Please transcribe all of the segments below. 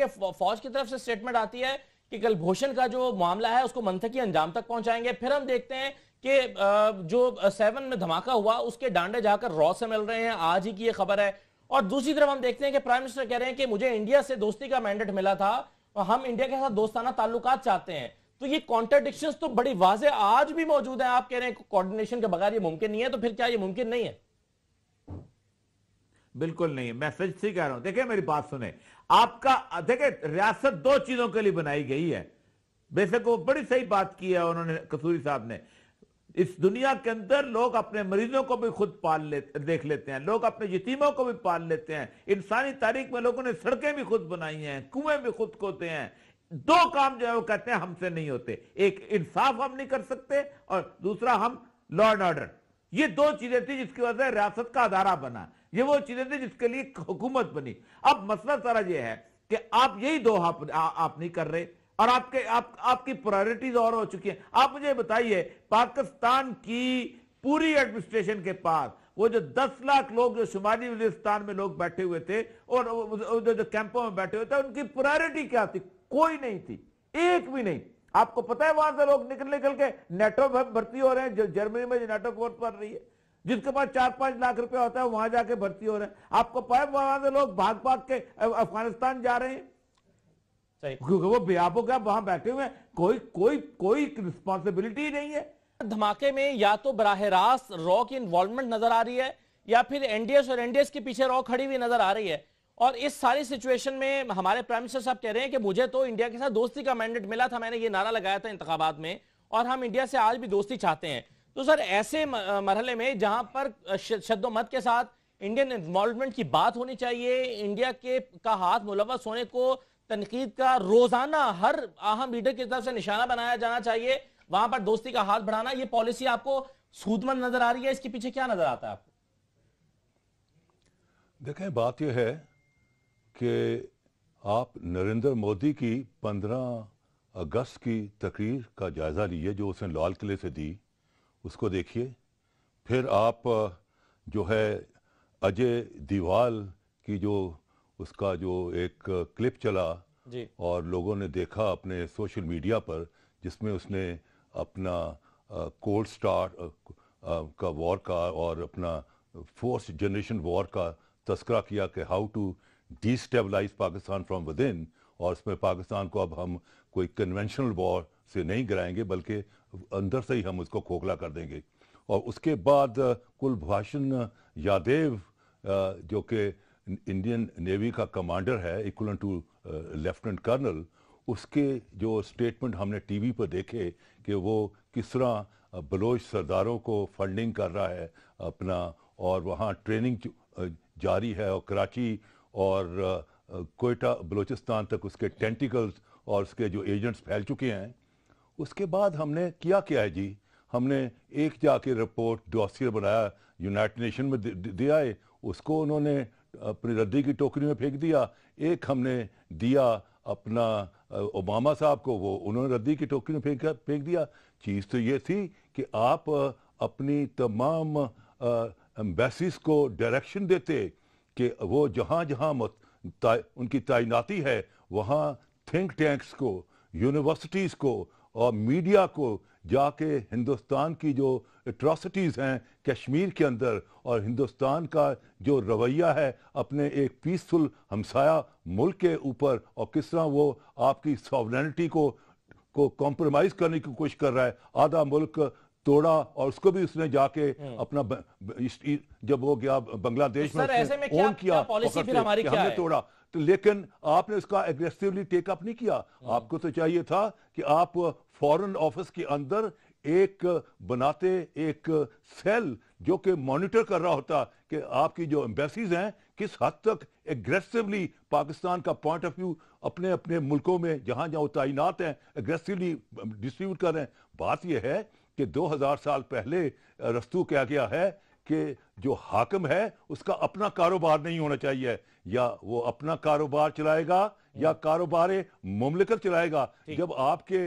हैं कि फौज की तरफ से स्टेटमेंट आती है कि कलभूषण का जो मामला है उसको मंथकी अंजाम तक पहुंचाएंगे फिर हम देखते हैं कि जो सेवन में धमाका हुआ उसके डांडे जाकर रॉ से मिल रहे हैं आज ही की ये खबर है और दूसरी तरफ हम देखते हैं कि प्राइम मिनिस्टर कह रहे हैं कि मुझे इंडिया से दोस्ती का मैंडेट मिला था और हम इंडिया के साथ दोस्ताना ताल्लुकात चाहते हैं तो ये कॉन्ट्राडिक्शन तो बड़ी वाजे आज भी मौजूद है आप कह रहे हैं कोऑर्डिनेशन के बगैर ये मुमकिन नहीं है तो फिर क्या ये मुमकिन नहीं है बिल्कुल नहीं मैं सच से कह रहा हूं देखिए मेरी बात सुने आपका देखे रियासत दो चीजों के लिए बनाई गई है बेशक वो बड़ी सही बात की है उन्होंने कसूरी साहब ने इस दुनिया के अंदर लोग अपने मरीजों को भी खुद पाल ले, देख लेते हैं लोग अपने यतीमों को भी पाल लेते हैं इंसानी तारीख में लोगों ने सड़कें भी खुद बनाई हैं कुएं भी खुद खोते हैं दो काम जो है वो कहते हैं हमसे नहीं होते एक इंसाफ हम नहीं कर सकते और दूसरा हम लॉ एंड ऑर्डर ये दो चीजें थी जिसकी वजह से रियासत का अदारा बना ये वो चीजें थी जिसके लिए हुकूमत बनी अब मसला सारा ये है कि आप यही दो आप, आ, आप नहीं कर रहे और आपके आप आपकी प्रायोरिटीज और हो चुकी हैं आप मुझे बताइए पाकिस्तान की पूरी एडमिनिस्ट्रेशन के पास वो जो 10 लाख लोग जो शुमाली वजिस्तान में लोग बैठे हुए थे और जो जो कैंपों में बैठे हुए थे उनकी प्रायोरिटी क्या थी कोई नहीं थी एक भी नहीं आपको पता है वहां से लोग निकल निकल के नेटो भर्ती हो रहे हैं जो जर्मनी में जो नेटो कोर्स पड़ रही है जिनके पास चार पांच लाख रुपया होता है वहां जाके भर्ती हो रहे हैं आपको पाए वहां से लोग भाग भाग के अफगानिस्तान जा रहे हैं क्योंकि वो बेआबो क्या वहां बैठे हुए कोई कोई कोई रिस्पॉन्सिबिलिटी नहीं है धमाके में या तो बराह रास्त रॉ की इन्वॉल्वमेंट नजर आ रही है या फिर एनडीएस और एनडीएस के पीछे रॉ खड़ी हुई नजर आ रही है और इस सारी सिचुएशन में हमारे प्राइम मिनिस्टर साहब कह रहे हैं कि मुझे तो इंडिया के साथ दोस्ती का मैंडेट मिला था मैंने ये नारा लगाया था इंतबात में और हम इंडिया से आज भी दोस्ती चाहते हैं तो सर ऐसे मरहले में जहां पर शद्दोमत के साथ इंडियन इन्वॉल्वमेंट की बात होनी चाहिए इंडिया के का हाथ मुलवस होने को तनकीद का रोजाना हर अहम लीडर की तरफ से निशाना बनाया जाना चाहिए वहां पर दोस्ती का हाथ बढ़ाना ये पॉलिसी आपको सूदमंद नजर आ रही है इसके पीछे क्या नजर आता है आपको देखें बात यह है कि आप नरेंद्र मोदी की पंद्रह अगस्त की तकरीर का जायजा लीजिए जो उसने लाल किले से दी उसको देखिए फिर आप जो है अजय दीवाल की जो उसका जो एक क्लिप चला जी। और लोगों ने देखा अपने सोशल मीडिया पर जिसमें उसने अपना कोल्ड स्टार का वॉर का और अपना फोर्थ जनरेशन वॉर का तस्करा किया कि how to destabilise Pakistan from within और उसमें पाकिस्तान को अब हम कोई कन्वेंशनल वॉर से नहीं गिराएंगे बल्कि अंदर से ही हम उसको खोखला कर देंगे और उसके बाद कुलभाषण यादव जो कि इंडियन नेवी का कमांडर है इक्वल टू लेफ्टिनेंट कर्नल उसके जो स्टेटमेंट हमने टीवी पर देखे कि वो किस तरह बलोच सरदारों को फंडिंग कर रहा है अपना और वहाँ ट्रेनिंग जारी है और कराची और कोयटा बलोचिस्तान तक उसके टेंटिकल्स और उसके जो एजेंट्स फैल चुके हैं उसके बाद हमने किया क्या है जी हमने एक जाके रिपोर्ट डॉसियर बनाया यूनाइटेड नेशन में दिया है उसको उन्होंने अपनी रद्दी की टोकरी में फेंक दिया एक हमने दिया अपना ओबामा साहब को वो उन्होंने रद्दी की टोकरी में फेंक फेंक दिया चीज़ तो ये थी कि आप अपनी तमाम एम्बेसीज को डायरेक्शन देते कि वो जहाँ जहाँ उनकी तैनाती है वहाँ थिंक टैंक्स को यूनिवर्सिटीज़ को और मीडिया को जाके हिंदुस्तान की जो एट्रॉसिटीज़ हैं कश्मीर के अंदर और हिंदुस्तान का जो रवैया है अपने एक पीसफुल हमसाया मुल्क के ऊपर और किस तरह वो आपकी सॉवरेनिटी को को कॉम्प्रोमाइज़ करने की कोशिश कर रहा है आधा मुल्क तोड़ा और उसको भी उसने जाके हम्म। अपना जब वो गया बांग्लादेश में, ओन किया हमने तोड़ा तो लेकिन आपने उसका एग्रेसिवली टेकअप नहीं किया हम्म। आपको तो चाहिए था कि आप फॉरेन ऑफिस के अंदर एक बनाते एक सेल जो कि मॉनिटर कर रहा होता कि आपकी जो एम्बेसीज हैं किस हद तक एग्रेसिवली पाकिस्तान का पॉइंट ऑफ व्यू अपने अपने मुल्कों में जहां जहां तैनात हैं एग्रेसिवली डिस्ट्रीब्यूट कर रहे हैं बात यह है कि 2000 साल पहले रस्तू क्या गया है कि जो हाकम है उसका अपना कारोबार नहीं होना चाहिए या वो अपना कारोबार चलाएगा या हम्म। कारोबार ममलिकत चलाएगा जब आपके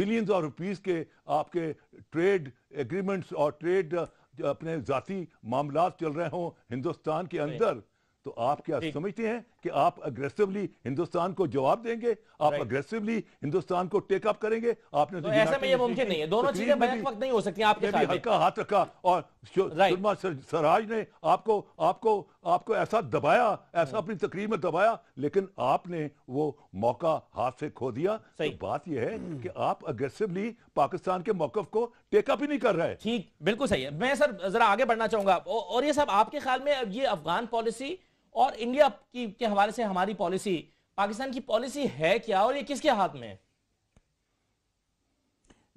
बिलियंस और रुपीस के आपके ट्रेड एग्रीमेंट्स और ट्रेड अपने जाती मामला चल रहे हों हिंदुस्तान के अंदर तो आप क्या समझते हैं कि आप अग्रेसिवली हिंदुस्तान को जवाब देंगे आप अग्रेसिवली हिंदुस्तान को टेकअप करेंगे आपने तो, तो ऐसे में ये मुमकिन नहीं है दोनों चीजें बैक वक्त नहीं हो सकती आपके साथ हल्का हाथ रखा और सुरमा सराज ने आपको आपको आपको ऐसा दबाया ऐसा hmm. अपनी तकरीर में दबाया लेकिन आपने वो मौका हाथ से खो दिया तो बात यह है hmm. कि आप अग्रेसिवली पाकिस्तान के मौकफ को टेकअप ही नहीं कर रहे ठीक बिल्कुल सही है मैं सर जरा आगे बढ़ना चाहूंगा और ये सब आपके ख्याल में ये अफगान पॉलिसी और इंडिया की के हवाले से हमारी पॉलिसी पाकिस्तान की पॉलिसी है क्या और ये किसके हाथ में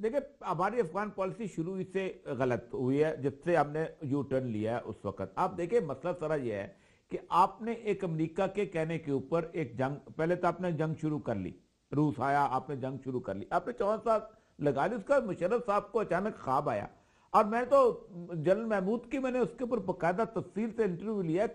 देखिए हमारी अफगान पॉलिसी शुरू से गलत हुई है जिससे हमने यू टर्न लिया है उस वक्त आप देखिए मसला सारा ये है कि आपने एक अमेरिका के कहने के ऊपर एक जंग पहले तो आपने जंग शुरू कर ली रूस आया आपने जंग शुरू कर ली आपने चौवन साल लगा ली उसका मुशरफ साहब को अचानक ख्वाब आया और मैं तो जनरल महमूद की मैंने उसके ऊपर बकायदा तफसील से इंटरव्यू लिया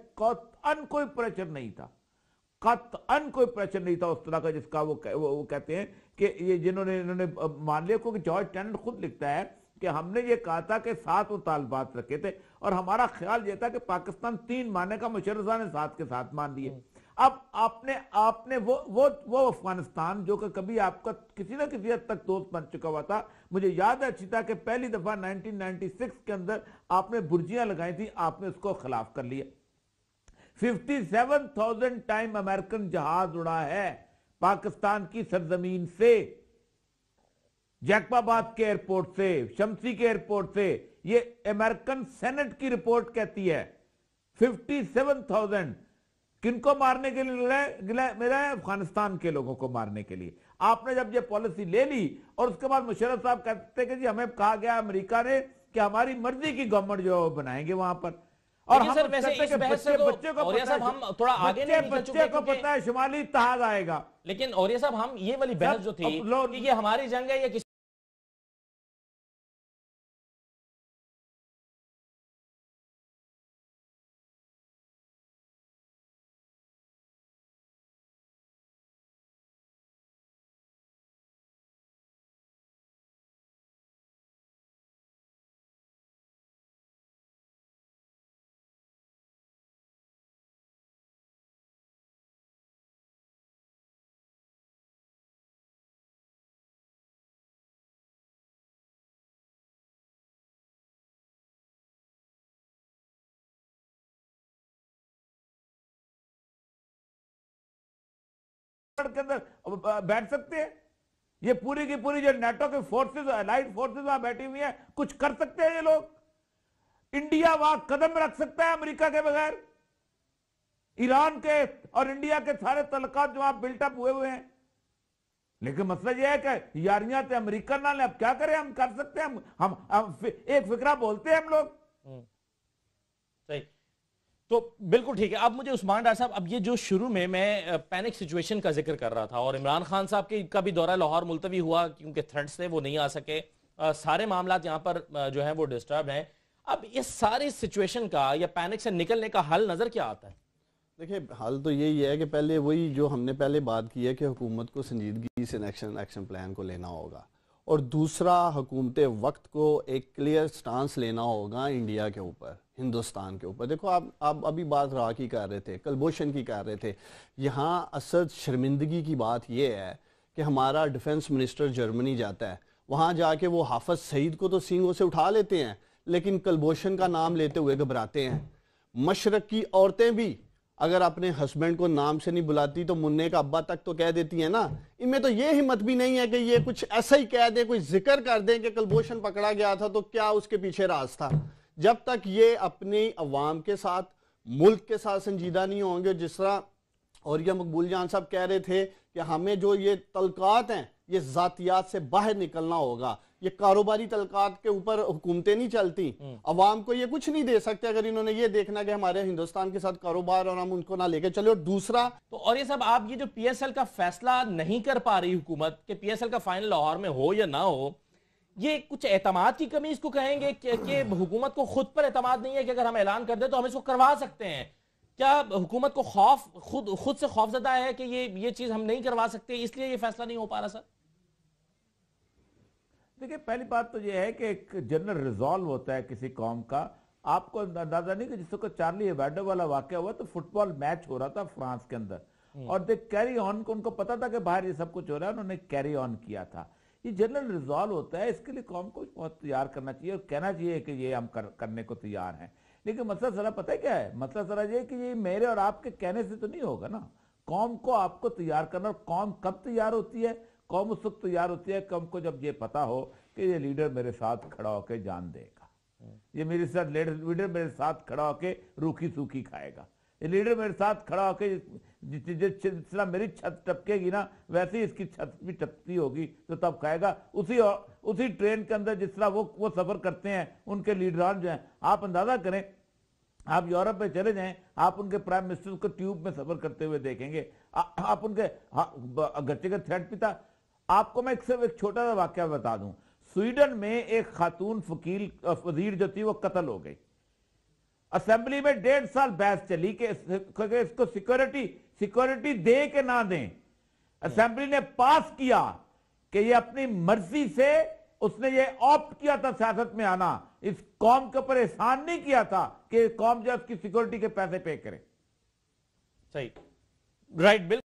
अन कोई प्रेशर नहीं था अन कोई प्रेशर नहीं था उस तरह का जिसका वो कह, वो, वो कहते हैं कि ये जिन्होंने इन्होंने मान लिया क्योंकि जॉर्ज टैनट खुद लिखता है कि हमने ये कहा था कि सात मुतालबात रखे थे और हमारा ख्याल ये था कि पाकिस्तान तीन माने का मुशरजा ने सात के साथ मान लिए अब आपने आपने वो वो वो अफगानिस्तान जो कि कभी आपका किसी ना किसी हद तक दोस्त बन चुका हुआ था मुझे याद है था कि पहली दफा 1996 के अंदर आपने बुर्जियां लगाई थी आपने उसको खिलाफ कर लिया 57,000 टाइम अमेरिकन जहाज उड़ा है पाकिस्तान की सरजमीन से जैकबाबाद के एयरपोर्ट से शमसी के एयरपोर्ट से ये अमेरिकन सेनेट की रिपोर्ट कहती है फिफ्टी किनको मारने के लिए मिला है अफगानिस्तान के लोगों को मारने के लिए आपने जब ये पॉलिसी ले ली और उसके बाद मुशरफ साहब कहते कि जी हमें कहा गया अमेरिका ने कि हमारी मर्जी की गवर्नमेंट जो बनाएंगे वहां पर और हम सर वैसे इस तो बच्चे को पता हम थोड़ा आगे बच्चे, नहीं बच्चे को पता है शुमाली तहाज आएगा लेकिन और ये सब हम ये वाली बहस जो थी ये हमारी जंग है या के अंदर बैठ सकते हैं ये पूरी की पूरी जो नेटो की फोर्सेज अलाइड फोर्सेज वहां बैठी हुई है कुछ कर सकते हैं ये लोग इंडिया वहां कदम रख सकता है अमेरिका के बगैर ईरान के और इंडिया के सारे तलका जो आप बिल्टअप हुए हुए हैं लेकिन मसला यह है कि यारियां तो अमरीका ना अब क्या करें हम कर सकते हैं हम हम, हम एक फिक्रा बोलते हैं हम लोग हम्म। सही तो बिल्कुल ठीक है अब मुझे उस्मान डार साहब अब ये जो शुरू में मैं पैनिक सिचुएशन का जिक्र कर रहा था और इमरान खान साहब के का भी दौरा लाहौर मुलतवी हुआ क्योंकि थ्रेंड्स थे वो नहीं आ सके आ, सारे मामला यहाँ पर जो है वो डिस्टर्ब हैं अब इस सारी सिचुएशन का या पैनिक से निकलने का हल नज़र क्या आता है देखिए हाल तो यही है कि पहले वही जो हमने पहले बात की है कि हुकूमत को संजीदगी से एक्शन एक्शन प्लान को लेना होगा और दूसरा हुकूमत वक्त को एक क्लियर स्टांस लेना होगा इंडिया के ऊपर हिंदुस्तान के ऊपर देखो आप आप अभी बात राह की कर रहे थे कलभूषण की कर रहे थे यहाँ असद शर्मिंदगी की बात यह है कि हमारा डिफेंस मिनिस्टर जर्मनी जाता है वहाँ जाके वो हाफज सईद को तो सींगों से उठा लेते हैं लेकिन कलभूषण का नाम लेते हुए घबराते हैं मशरक़ की औरतें भी अगर अपने हस्बैंड को नाम से नहीं बुलाती तो मुन्ने का अब्बा तक तो कह देती है ना इनमें तो ये हिम्मत भी नहीं है कि ये कुछ ऐसा ही कह दें कोई जिक्र कर दें कि कलभूषण पकड़ा गया था तो क्या उसके पीछे राज था जब तक ये अपनी अवाम के साथ मुल्क के साथ संजीदा नहीं होंगे जिस तरह और यह मकबूल जान साहब कह रहे थे कि हमें जो ये तलकात हैं ये ज़ातियात से बाहर निकलना होगा ये कारोबारी तलकात के ऊपर हुकूमतें नहीं चलती हम्म। अवाम को ये कुछ नहीं दे सकते अगर इन्होंने ये देखना कि हमारे हिंदुस्तान के साथ कारोबार और हम उनको ना लेके चले और दूसरा तो और ये सब आप ये जो पीएसएल का फैसला नहीं कर पा रही हुकूमत कि पीएसएल का फाइनल लाहौर में हो या ना हो ये कुछ एतमाद की कमी इसको कहेंगे कि हुकूमत को खुद पर एतमाद नहीं है कि अगर हम ऐलान कर दे तो हम इसको करवा सकते हैं क्या हुकूमत को खौफ खुद खुद से खौफजदा है कि ये ये चीज हम नहीं करवा सकते इसलिए ये फैसला नहीं हो पा रहा सर देखिए पहली बात तो यह है कि एक जनरल रिजॉल्व होता है किसी कॉम का आपको अंदाजा नहीं कि वक्त चार्ली एबैडो वाला वाक्य हुआ तो फुटबॉल मैच हो रहा था फ्रांस के अंदर हम्म। और दे कैरी ऑन को उनको पता था कि बाहर ये सब कुछ हो रहा है उन्होंने कैरी ऑन किया था ये जनरल रिजॉल्व होता है इसके लिए कौम को बहुत तैयार करना चाहिए और कहना चाहिए कि ये हम कर, करने को तैयार हैं लेकिन मसला सरा पता है क्या है मसला सरा ये कि ये मेरे और आपके कहने से तो नहीं होगा ना कौम को आपको तैयार करना और कौम कब तैयार होती है कौम उस वक्त तैयार होती है कम को जब ये पता हो कि ये लीडर मेरे साथ खड़ा होकर जान देगा ये मेरे साथ लीडर मेरे साथ खड़ा होकर रूखी सूखी खाएगा ये लीडर मेरे साथ खड़ा होकर जिस तरह मेरी छत टपकेगी ना वैसे ही इसकी छत भी टपकती होगी तो तब खाएगा उसी उसी ट्रेन के अंदर जिस तरह वो वो सफर करते हैं उनके लीडरान जो हैं आप अंदाजा करें आप यूरोप में चले जाएं आप उनके प्राइम मिनिस्टर को ट्यूब में सफर करते हुए देखेंगे आ, आप उनके हाँ गच्चे का थ्रेड पिता आपको मैं सिर्फ एक छोटा सा वाक्य बता दूं स्वीडन में एक खातून फकील वजीर जो थी वो कत्ल हो गई असेंबली में डेढ़ साल बहस चली कि इसको सिक्योरिटी सिक्योरिटी दे के ना दें असेंबली ने पास किया कि ये अपनी मर्जी से उसने ये ऑप्ट किया था सियासत में आना इस कौम के ऊपर एहसान नहीं किया था कि कौम जो उसकी सिक्योरिटी के पैसे पे करे सही राइट बिल्कुल